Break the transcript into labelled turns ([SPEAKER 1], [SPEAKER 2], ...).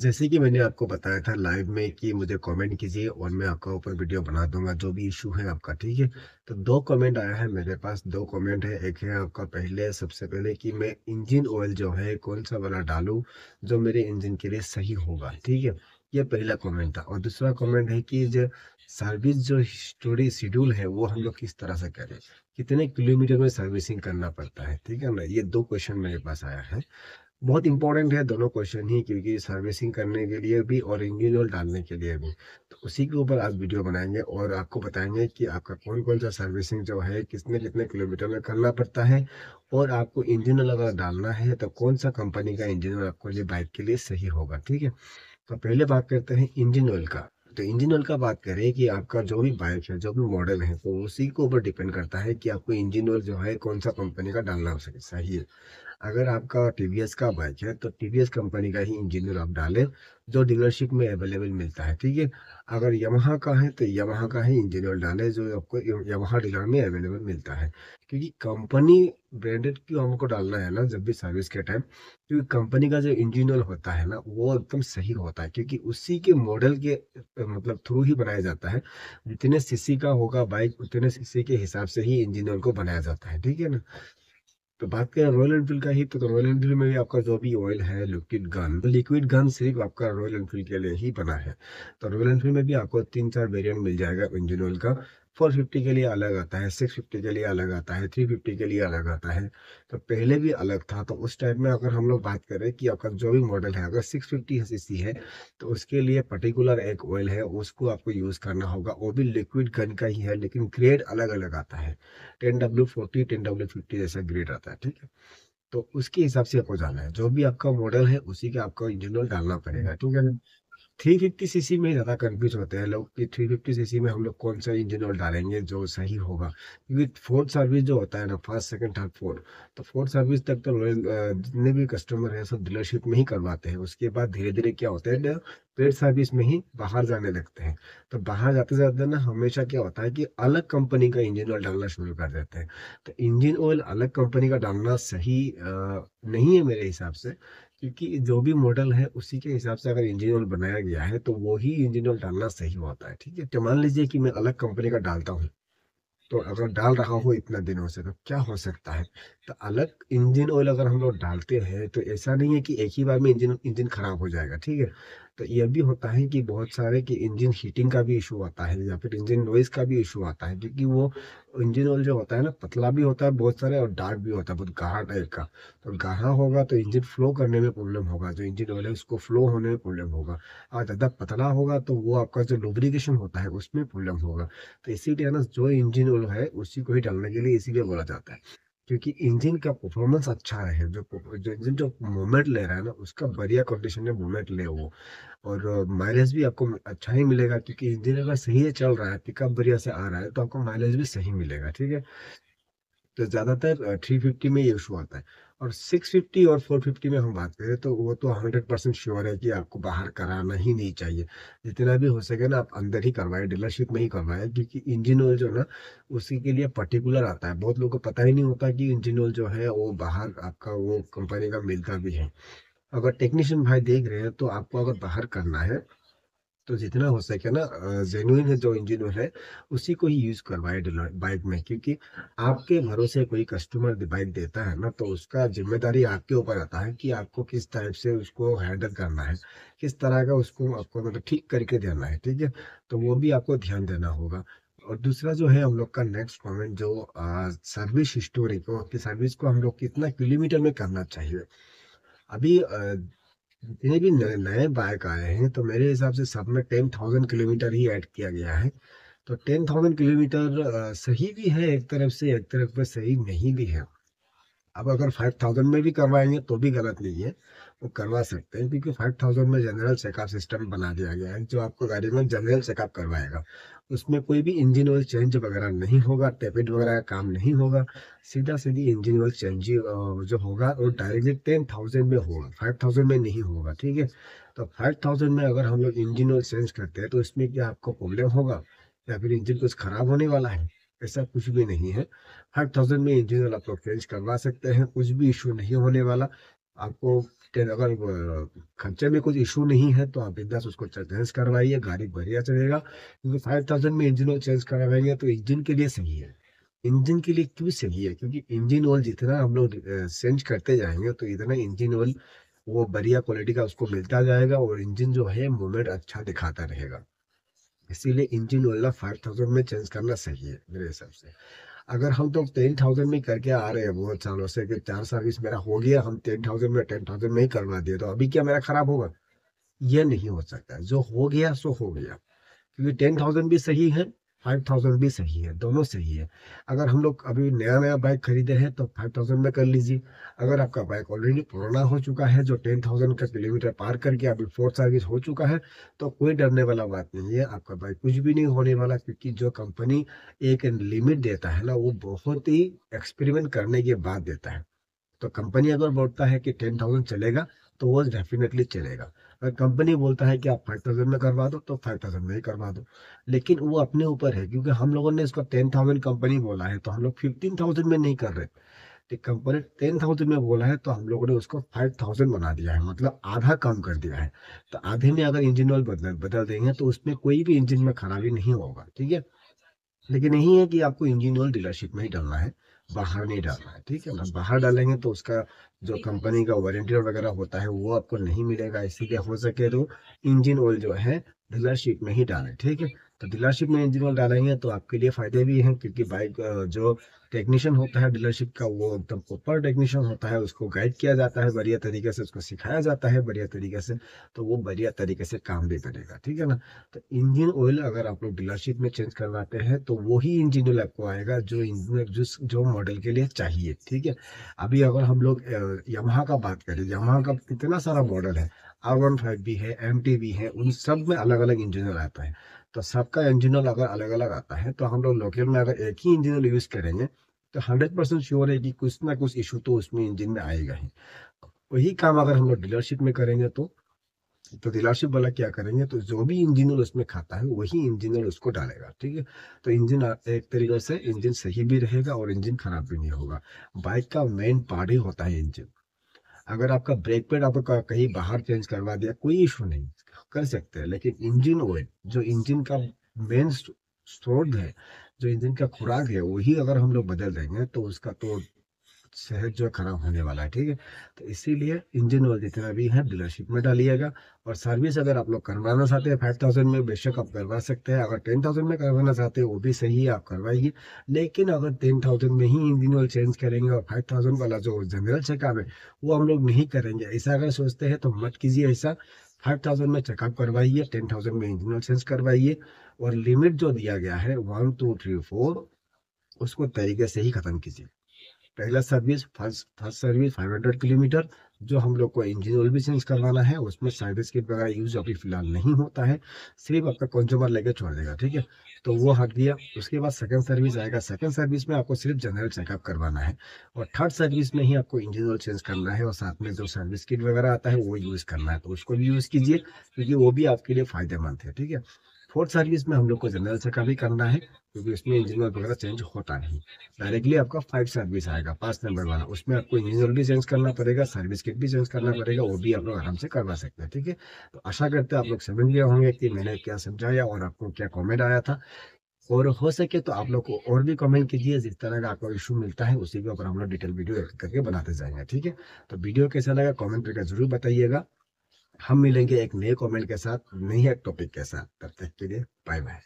[SPEAKER 1] जैसे कि मैंने आपको बताया था लाइव में कि मुझे कमेंट कीजिए और मैं आपका ऊपर वीडियो बना दूंगा जो भी इशू है आपका ठीक है तो दो कमेंट आया है मेरे पास दो कमेंट है एक है आपका पहले सबसे पहले कि मैं इंजन ऑयल जो है कौन सा वाला डालूं जो मेरे इंजन के लिए सही होगा ठीक है ये पहला कॉमेंट था और दूसरा कॉमेंट है कि जो सर्विस जो हिस्टोरी शेड्यूल है वो हम लोग किस तरह से करें कितने किलोमीटर में सर्विसिंग करना पड़ता है ठीक है ना ये दो क्वेश्चन मेरे पास आया है बहुत इंपॉर्टेंट है दोनों क्वेश्चन ही क्योंकि सर्विसिंग करने के लिए भी और इंजन ऑयल डालने के लिए भी तो उसी के ऊपर आज वीडियो बनाएंगे और आपको बताएंगे कि आपका कौन कौन सा सर्विसिंग जो है कितने कितने किलोमीटर में करना पड़ता है और आपको इंजन ऑयल अगर डालना है तो कौन सा कंपनी का इंजन ऑयल आपको लिए बाइक के लिए सही होगा ठीक है तो पहले बात करते हैं इंजन ऑयल का तो इंजन ऑयल का बात करें कि आपका जो भी बाइक है जो भी मॉडल है तो उसी के ऊपर डिपेंड करता है कि आपको इंजन ऑयल जो है कौन सा कंपनी का डालना हो सके सही है अगर आपका टीवीएस का बाइक है तो टीवीएस कंपनी का ही इंजीनियर आप डालें जो डीलरशिप में अवेलेबल मिलता है ठीक है अगर यमहा का है तो यमहा का ही इंजीनियर डालें जो आपको यमहा डीलर में अवेलेबल मिलता है क्योंकि कंपनी ब्रांडेड क्यों हमको डालना है ना जब भी सर्विस के टाइम क्योंकि कंपनी का जो इंजीनियर होता है ना वो एकदम सही होता है क्योंकि उसी के मॉडल के मतलब थ्रू ही बनाया जाता है जितने सीसी का होगा बाइक उतने सीसी के हिसाब से ही इंजीनियर को बनाया जाता है ठीक है ना तो बात करें रॉयल एनफील्ड का ही तो, तो रॉयल एनफील्ड में भी आपका जो भी ऑयल है लिक्विड गन लिक्विड गन सिर्फ आपका रॉयल एनफील्ड के लिए ही बना है तो रॉयल एनफील्ड में भी आपको तीन चार वेरियंट मिल जाएगा इंजन ऑयल का फोर फिफ्टी के लिए अलग आता है सिक्स फिफ्टी के लिए अलग आता है थ्री फिफ्टी के लिए अलग आता है तो पहले भी अलग था तो उस टाइम में अगर हम लोग बात करें कि आपका जो भी मॉडल है अगर सिक्स फिफ्टी सी है तो उसके लिए पर्टिकुलर एक ऑयल है उसको आपको यूज़ करना होगा वो भी लिक्विड गन का ही है लेकिन ग्रेड अलग अलग आता है ten W forty ten W fifty जैसा ग्रेड आता है ठीक है तो उसके हिसाब से आपको जाना है जो भी आपका मॉडल है उसी का आपको इंजन ऑयल डालना पड़ेगा ठीक है थ्री फिफ्टी सी सी में ज़्यादा कन्फ्यूज होते हैं लोग कि थ्री फिफ्टी सी सी में हम लोग कौन सा इंजन ऑयल डालेंगे जो सही होगा क्योंकि फोर्थ सर्विस जो होता है ना फर्स्ट सेकंड थर्ड फोर्थ तो फोर्थ सर्विस तक तो जितने भी कस्टमर हैं सब डीलरशिप में ही करवाते हैं उसके बाद धीरे धीरे क्या होता है पेड सर्विस में ही बाहर जाने लगते हैं तो बाहर जाते जाते ना हमेशा क्या होता है कि अलग कंपनी का इंजन ऑयल डालना शुरू कर देते हैं तो इंजन ऑयल अलग कंपनी का डालना सही नहीं है मेरे हिसाब से क्योंकि जो भी मॉडल है उसी के हिसाब से अगर इंजन ऑयल बनाया गया है तो वही इंजन ऑयल डालना सही होता है ठीक है तो मान लीजिए कि मैं अलग कंपनी का डालता हूँ तो अगर डाल रहा हूँ इतना दिनों से तो क्या हो सकता है तो अलग इंजन ऑयल अगर हम लोग डालते हैं तो ऐसा नहीं है कि एक ही बार में इंजन इंजन खराब हो जाएगा ठीक है तो यह भी होता है कि बहुत सारे कि इंजन हीटिंग का भी इशू आता है या फिर इंजन नॉइज़ का भी इशू आता है क्योंकि वो इंजन ऑयल जो होता है ना पतला भी होता है बहुत सारे और डार्क भी होता है बहुत गाढ़ा टाइप का तो गाढ़ा होगा तो इंजन फ्लो करने में प्रॉब्लम होगा जो इंजन ऑयल है उसको फ्लो होने में प्रॉब्लम होगा और ज़्यादा पतला होगा तो वो आपका जो लुब्रिकेशन होता है उसमें प्रॉब्लम होगा तो इसीलिए ना जो इंजन ऑयल है उसी को ही डालने के लिए इसीलिए बोला जाता है क्योंकि इंजन का परफॉर्मेंस अच्छा है जो जो इंजन जो मोमेंट ले रहा है ना उसका बढ़िया कंडीशन में मोमेंट ले वो और माइलेज भी आपको अच्छा ही मिलेगा क्योंकि इंजन अगर सही है चल रहा है पिकअप बढ़िया से आ रहा है तो आपको माइलेज भी सही मिलेगा ठीक है तो ज़्यादातर थ्री फिफ्टी में ये इशू आता है और सिक्स फिफ्टी और फोर फिफ्टी में हम बात करें तो वो तो हंड्रेड परसेंट श्योर है कि आपको बाहर कराना ही नहीं चाहिए जितना भी हो सके ना आप अंदर ही करवाएं डीलरशिप में ही करवाएं क्योंकि इंजन ऑयल जो ना उसी के लिए पर्टिकुलर आता है बहुत लोगों को पता ही नहीं होता कि इंजन ऑयल जो है वो बाहर आपका वो कंपनी का मिलता भी है अगर टेक्नीशियन भाई देख रहे हैं तो आपको अगर बाहर करना है तो जितना हो सके ना जेनुइन है जो इंजन ऑयल है उसी को ही यूज करवाए बाइक में क्योंकि आपके भरोसे कोई कस्टमर बाइक देता है ना तो उसका जिम्मेदारी आपके ऊपर आता है कि आपको किस टाइप से उसको हैंडल करना है किस तरह का उसको आपको मतलब ठीक करके देना है ठीक है तो वो भी आपको ध्यान देना होगा और दूसरा जो है हम लोग का नेक्स्ट पॉइंट जो आ, सर्विस हिस्टोरी को कि सर्विस को हम लोग कितना किलोमीटर में करना चाहिए अभी आ, जितने भी नए बाइक आए हैं तो मेरे हिसाब से सब में टेन थाउजेंड किलोमीटर ही ऐड किया गया है तो टेन थाउजेंड किलोमीटर सही भी है एक तरफ से एक तरफ पर सही नहीं भी है अब अगर फाइव थाउजेंड में भी करवाएंगे तो भी गलत नहीं है वो करवा सकते हैं क्योंकि फाइव थाउजेंड में जनरल चेकअप सिस्टम बना दिया गया है जो आपको गाड़ी में जनरल चेकअप करवाएगा उसमें कोई भी इंजन ऑयल चेंज वगैरह नहीं होगा टेबलेट वगैरह का काम नहीं होगा सीधा सीधी इंजन ऑयल चेंज जो होगा वो डायरेक्टली टेन थाउजेंड में होगा फाइव थाउजेंड में नहीं होगा ठीक है तो फाइव थाउजेंड में अगर हम लोग इंजन ऑयल चेंज करते हैं तो इसमें क्या आपको प्रॉब्लम होगा या फिर इंजन कुछ खराब होने वाला है ऐसा कुछ भी नहीं है फाइव थाउजेंड में इंजन ऑयल आप लोग चेंज करवा सकते हैं कुछ भी इशू नहीं होने वाला आपको अगर खर्चे में कुछ इशू नहीं है तो आप बिंदास उसको चेंज करवाइए गाड़ी बढ़िया चलेगा क्योंकि फाइव थाउजेंड में इंजन ऑयल चेंज करवाएंगे तो इंजन के लिए सही है इंजन के लिए क्यों सही है क्योंकि इंजन ऑयल जितना हम लोग चेंज करते जाएंगे तो इतना इंजन ऑयल वो बढ़िया क्वालिटी का उसको मिलता जाएगा और इंजन जो है मूवमेंट अच्छा दिखाता रहेगा इसीलिए इंजन ऑयल फाइव थाउजेंड में चेंज करना सही है मेरे हिसाब से अगर हम तो टेन थाउजेंड में करके आ रहे हैं बहुत सालों से कि चार सर्विस मेरा हो गया हम टेन थाउजेंड में टेन थाउजेंड में ही करवा दिए तो अभी क्या मेरा खराब होगा ये नहीं हो सकता जो हो गया सो हो गया क्योंकि टेन थाउजेंड भी सही है फाइव थाउजेंड भी सही है दोनों सही है अगर हम लोग अभी नया नया बाइक खरीदे हैं तो फाइव थाउजेंड में कर लीजिए अगर आपका बाइक ऑलरेडी पुराना हो चुका है जो टेन थाउजेंड का किलोमीटर पार करके अभी फोर्थ सर्विस हो चुका है तो कोई डरने वाला बात नहीं है आपका बाइक कुछ भी नहीं होने वाला क्योंकि जो कंपनी एक लिमिट देता है ना वो बहुत ही एक्सपेरिमेंट करने के बाद देता है तो कंपनी अगर बोलता है कि टेन थाउजेंड चलेगा तो वो डेफिनेटली चलेगा कंपनी बोलता है कि आप फाइव थाउजेंड में करवा दो तो फाइव थाउजेंड में ही करवा दो लेकिन वो अपने ऊपर है क्योंकि हम लोगों ने इसको टेन थाउजेंड कंपनी बोला है तो हम लोग फिफ्टीन थाउजेंड में नहीं कर रहे तो कंपनी टेन थाउजेंड में बोला है तो हम लोगों ने उसको फाइव थाउजेंड बना दिया है मतलब आधा कम कर दिया है तो आधे में अगर इंजन ऑयल बदल बदल देंगे तो उसमें कोई भी इंजन में खराबी नहीं होगा ठीक है लेकिन यही है कि आपको इंजन ऑयल डीलरशिप में ही डालना है बाहर नहीं डालना है ठीक है ना बाहर डालेंगे तो उसका जो कंपनी का वारंटी वगैरह होता है वो आपको नहीं मिलेगा इसीलिए हो सके तो इंजन ऑयल जो है डीलरशिप में ही डालें ठीक है तो डीलरशिप में इंजन ऑयल डालेंगे तो आपके लिए फ़ायदे भी हैं क्योंकि बाइक जो टेक्नीशियन होता है डीलरशिप का वो एकदम प्रॉपर टेक्नीशियन होता है उसको गाइड किया जाता है बढ़िया तरीके से उसको सिखाया जाता है बढ़िया तरीके से तो वो बढ़िया तरीके से काम भी करेगा ठीक है ना तो इंजन ऑयल अगर आप लोग डीलरशिप में चेंज करवाते हैं तो वही इंजन ऑयल आपको आएगा जो इंजीनियर जिस जो मॉडल के लिए चाहिए ठीक है अभी अगर हम लोग यमहा का बात करें यमहा का इतना सारा मॉडल है आर वन फाइव भी है एम टी भी है उन सब में अलग अलग इंजन आता है तो सबका इंजिनल ऑयल अगर अलग अलग आता है तो हम लोग लोकल में अगर एक ही इंजन ऑयल यूज़ करेंगे तो हंड्रेड परसेंट श्योर है कि कुछ ना कुछ इशू तो उसमें इंजिन में आएगा ही वही काम अगर हम लोग डीलरशिप में करेंगे तो तो डीलरशिप वाला क्या करेंगे तो जो भी इंजन ऑयल उसमें खाता है वही इंजन ऑयल उसको डालेगा ठीक है तो इंजन एक तरीके से इंजन सही भी रहेगा और इंजन खराब भी नहीं होगा बाइक का मेन पार्ट ही होता है इंजन अगर आपका ब्रेक पैड आपको कहीं बाहर चेंज करवा दिया कोई इशू नहीं कर सकते हैं लेकिन इंजन ऑयल जो इंजन का मेन स्रोत है जो इंजन का खुराक है वही अगर हम लोग बदल देंगे तो उसका तो सेहत जो है खराब होने वाला है ठीक है तो इसीलिए इंजन ऑयल जितना भी है डीलरशिप में डालिएगा और सर्विस अगर आप लोग करवाना चाहते हैं फाइव थाउजेंड में बेशक आप करवा सकते हैं अगर टेन थाउजेंड में करवाना चाहते हैं वो भी सही है आप करवाइए लेकिन अगर टेन थाउजेंड में ही इंजन ऑयल चेंज करेंगे और फाइव थाउजेंड वाला जो जनरल चेकअप है वो हम लोग नहीं करेंगे ऐसा अगर सोचते हैं तो मत कीजिए ऐसा फाइव थाउजेंड में चेकअप करवाइए टेन थाउजेंड में इंजनल सेंस करवाइए और लिमिट जो दिया गया है वन टू थ्री फोर उसको तरीके से ही खत्म कीजिए पहला service first first service five hundred kilometre जो हम लोग को इंजन ऑयल भी चेंज करवाना है उसमें सर्विस किट वगैरह यूज़ अभी फिलहाल नहीं होता है सिर्फ आपका कंज्यूमर लेके छोड़ देगा ठीक है तो वो हक दिया उसके बाद सेकंड सर्विस आएगा सेकंड सर्विस में आपको सिर्फ जनरल चेकअप करवाना है और थर्ड सर्विस में ही आपको इंजन ऑयल चेंज करना है और साथ में जो सर्विस किट वगैरह आता है वो यूज़ करना है तो उसको भी यूज़ कीजिए क्योंकि वो भी आपके लिए फ़ायदेमंद है ठीक है फोर्थ सर्विस में हम लोग को जनरल से का भी करना है क्योंकि तो उसमें इंजन ऑयल वगैरह चेंज होता नहीं डायरेक्टली आपका फाइव सर्विस आएगा पांच नंबर वाला उसमें आपको इंजन ऑयल भी चेंज करना पड़ेगा सर्विस किट भी चेंज करना पड़ेगा वो भी आप लोग आराम से करवा सकते हैं ठीक है तो आशा करते हैं आप लोग समझ गए होंगे कि मैंने क्या समझाया और आपको क्या कॉमेंट आया था और हो सके तो आप लोग को और भी कमेंट कीजिए जिस तरह का आपको इशू मिलता है उसी के ऊपर हम लोग डिटेल वीडियो करके बनाते जाएंगे ठीक है तो वीडियो कैसा लगा कमेंट करके जरूर बताइएगा हम मिलेंगे एक नए कमेंट के साथ नए टॉपिक के साथ तब तक के लिए बाय बाय